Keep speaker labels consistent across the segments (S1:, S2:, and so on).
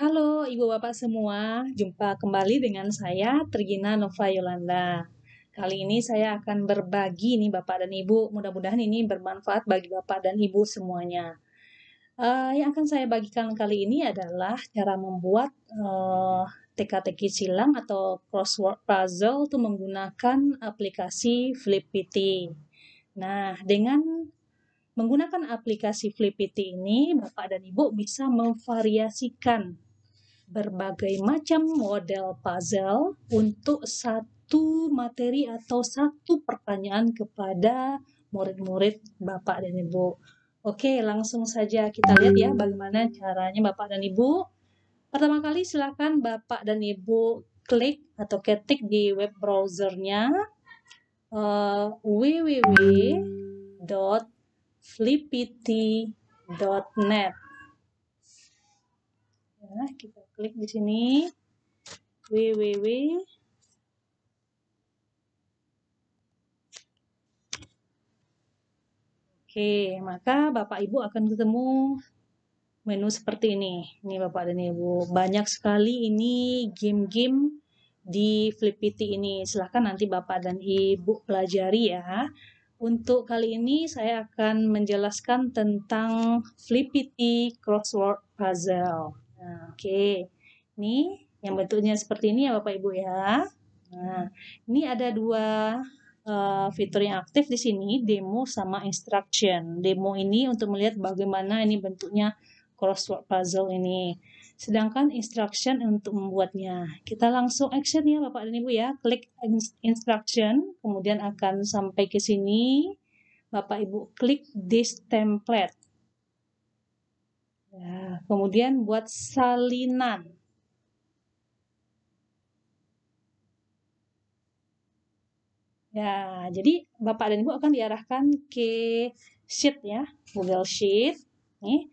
S1: Halo Ibu Bapak semua, jumpa kembali dengan saya Trigina Nova Yolanda. Kali ini saya akan berbagi nih Bapak dan Ibu, mudah-mudahan ini bermanfaat bagi Bapak dan Ibu semuanya. Uh, yang akan saya bagikan kali ini adalah cara membuat uh, teka-teki silang atau crossword puzzle itu menggunakan aplikasi FlipPT. Nah, dengan menggunakan aplikasi FlipPT ini, Bapak dan Ibu bisa memvariasikan berbagai macam model puzzle untuk satu materi atau satu pertanyaan kepada murid-murid Bapak dan Ibu. Oke, langsung saja kita lihat ya bagaimana caranya Bapak dan Ibu. Pertama kali silakan Bapak dan Ibu klik atau ketik di web browsernya uh, eh, www.flippity.net. Nah, ya, kita klik di sini www Oke, maka Bapak Ibu akan ketemu menu seperti ini. Ini Bapak dan Ibu, banyak sekali ini game-game di Flipity ini. Silahkan nanti Bapak dan Ibu pelajari ya. Untuk kali ini saya akan menjelaskan tentang Flipity Crossword Puzzle. Nah, Oke. Okay. Nih, yang bentuknya seperti ini ya Bapak Ibu ya. Nah, ini ada dua uh, fitur yang aktif di sini, demo sama instruction. Demo ini untuk melihat bagaimana ini bentuknya crossword puzzle ini. Sedangkan instruction untuk membuatnya. Kita langsung action ya Bapak dan Ibu ya. Klik instruction, kemudian akan sampai ke sini. Bapak Ibu klik this template. Ya, kemudian buat salinan. Ya, jadi Bapak dan Ibu akan diarahkan ke sheet ya, Google Sheet. Nih.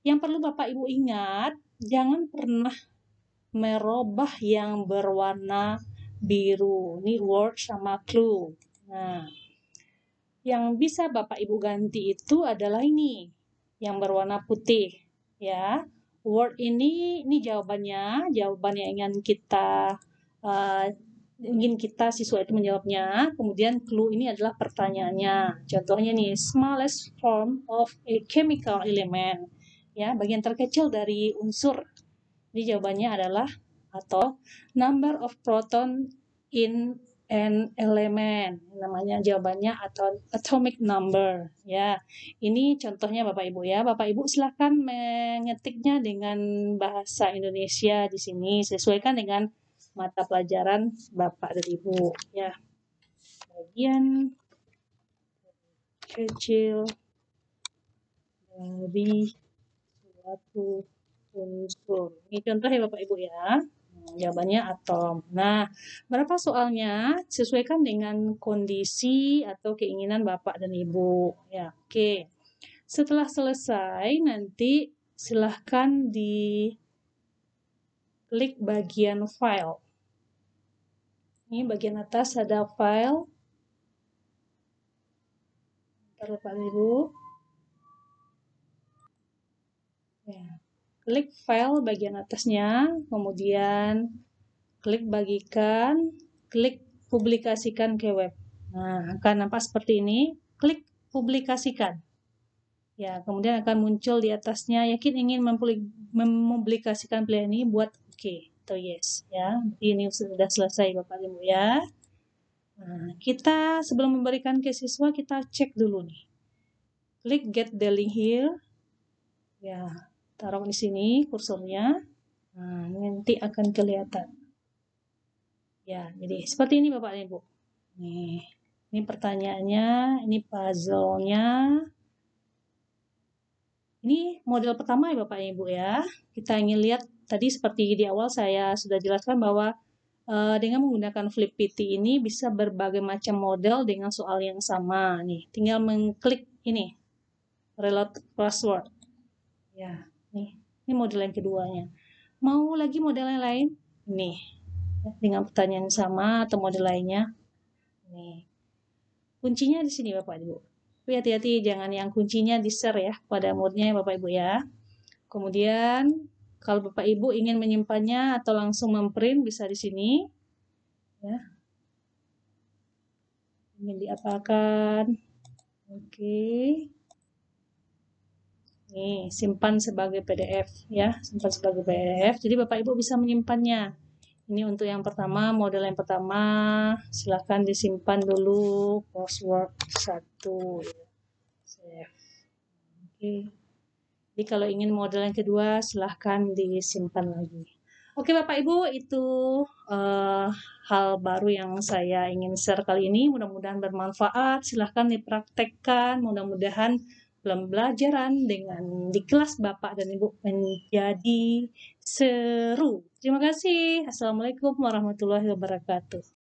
S1: Yang perlu Bapak Ibu ingat, jangan pernah merubah yang berwarna biru. Ini word sama clue. Nah, yang bisa Bapak Ibu ganti itu adalah ini, yang berwarna putih ya. Word ini ini jawabannya, jawaban yang ingin kita uh, ingin kita siswa itu menjawabnya. Kemudian clue ini adalah pertanyaannya. Contohnya nih, smallest form of a chemical element. Ya, bagian terkecil dari unsur. Jadi jawabannya adalah atau number of proton in an element. Namanya jawabannya atau atomic number. Ya, ini contohnya Bapak Ibu ya. Bapak Ibu silahkan mengetiknya dengan bahasa Indonesia di sini. Sesuaikan dengan mata pelajaran Bapak dan Ibu ya. Bagian kecil dari suatu unsur. Ini contoh ya Bapak Ibu ya. Hmm, jawabannya atom. Nah, berapa soalnya? Sesuaikan dengan kondisi atau keinginan Bapak dan Ibu. Ya, oke. Setelah selesai nanti silahkan di klik bagian file. Ini bagian atas ada file. Terlepas Ibu. Ya. Klik file bagian atasnya, kemudian klik bagikan, klik publikasikan ke web. Nah, akan nampak seperti ini. Klik publikasikan. Ya, kemudian akan muncul di atasnya yakin ingin mempublikasikan pilihan ini buat okay so yes ya. Ini sudah selesai Bapak Ibu ya. Nah, kita sebelum memberikan ke siswa kita cek dulu nih. Klik get the link here. Ya, taruh di sini kursornya. Nah, nanti akan kelihatan. Ya, jadi seperti ini Bapak Ibu. Nih, ini pertanyaannya, ini puzzle-nya. Ini model pertama ya Bapak Ibu ya. Kita ingin lihat tadi seperti di awal saya sudah jelaskan bahwa uh, dengan menggunakan Flip PT ini bisa berbagai macam model dengan soal yang sama nih. Tinggal mengklik ini reload password. Ya, nih. Ini model yang keduanya. Mau lagi model yang lain? Nih. Ya, dengan pertanyaan sama atau model lainnya? Nih. Kuncinya di sini Bapak Ibu tapi hati-hati jangan yang kuncinya di share ya pada moodnya ya Bapak Ibu ya. Kemudian kalau Bapak Ibu ingin menyimpannya atau langsung memprint bisa di sini. Ya. Ingin diapakan. Oke. Nih, simpan sebagai PDF ya, simpan sebagai PDF. Jadi Bapak Ibu bisa menyimpannya. Ini untuk yang pertama, model yang pertama, silahkan disimpan dulu password 1. Okay. Oke. Jadi kalau ingin model yang kedua, silahkan disimpan lagi. Oke Bapak Ibu, itu uh, hal baru yang saya ingin share kali ini. Mudah-mudahan bermanfaat, silahkan dipraktekkan, mudah-mudahan pembelajaran dengan di kelas Bapak dan Ibu menjadi seru. Terima kasih. Assalamualaikum warahmatullahi wabarakatuh.